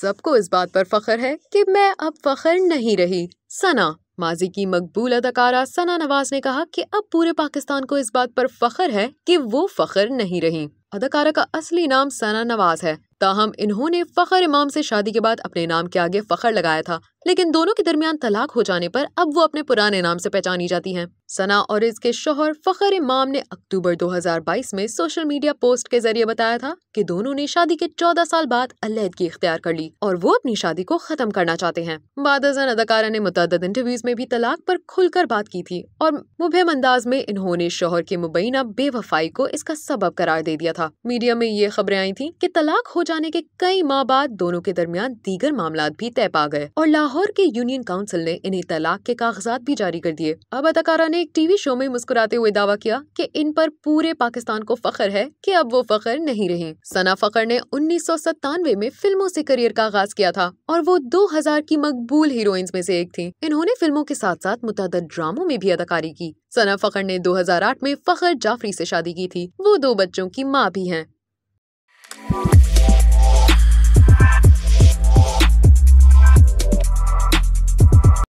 सबको इस बात पर फख्र है कि मैं अब फख्र नहीं रही सना माजी की मकबूल अदाकारा सना नवाज ने कहा कि अब पूरे पाकिस्तान को इस बात पर फख्र है कि वो फख्र नहीं रही अदाकारा का असली नाम सना नवाज है ताहम इन्होंने फ़खर इमाम से शादी के बाद अपने नाम के आगे फ़खर लगाया था लेकिन दोनों के दरमियान तलाक हो जाने पर अब वो अपने पुराने नाम से पहचानी जाती हैं। सना और इसके शोहर फखर इमाम ने अक्टूबर 2022 में सोशल मीडिया पोस्ट के जरिए बताया था कि दोनों ने शादी के 14 साल बाद अलीहदगी इख्तियार कर ली और वो अपनी शादी को खत्म करना चाहते हैं बाद अदाकारा ने मुतद इंटरव्यूज में भी तलाक पर खुलकर बात की थी और मुबहम अंदाज में इन्होंने शोहर की मुबैना बेवफाई को इसका सबब करार दे दिया था मीडिया में ये खबरें आई थी की तलाक हो जाने के कई माह बाद दोनों के दरमियान दीगर मामला भी तय पा गए और लाहौर लाहौर के यूनियन काउंसिल ने इन्हें तलाक के कागजात भी जारी कर दिए अब अदाकारा ने एक टीवी शो में मुस्कुराते हुए दावा किया कि इन पर पूरे पाकिस्तान को फखर है कि अब वो फखर नहीं रहे सना फखर ने उन्नीस में फिल्मों से करियर का आगाज किया था और वो 2000 की मकबूल हीरोइंस में से एक थी इन्होंने फिल्मों के साथ साथ मुतद ड्रामों में भी अदाकारी की सना फखर ने 2008 में फखर जाफरी से शादी की थी वो दो बच्चों की माँ भी हैं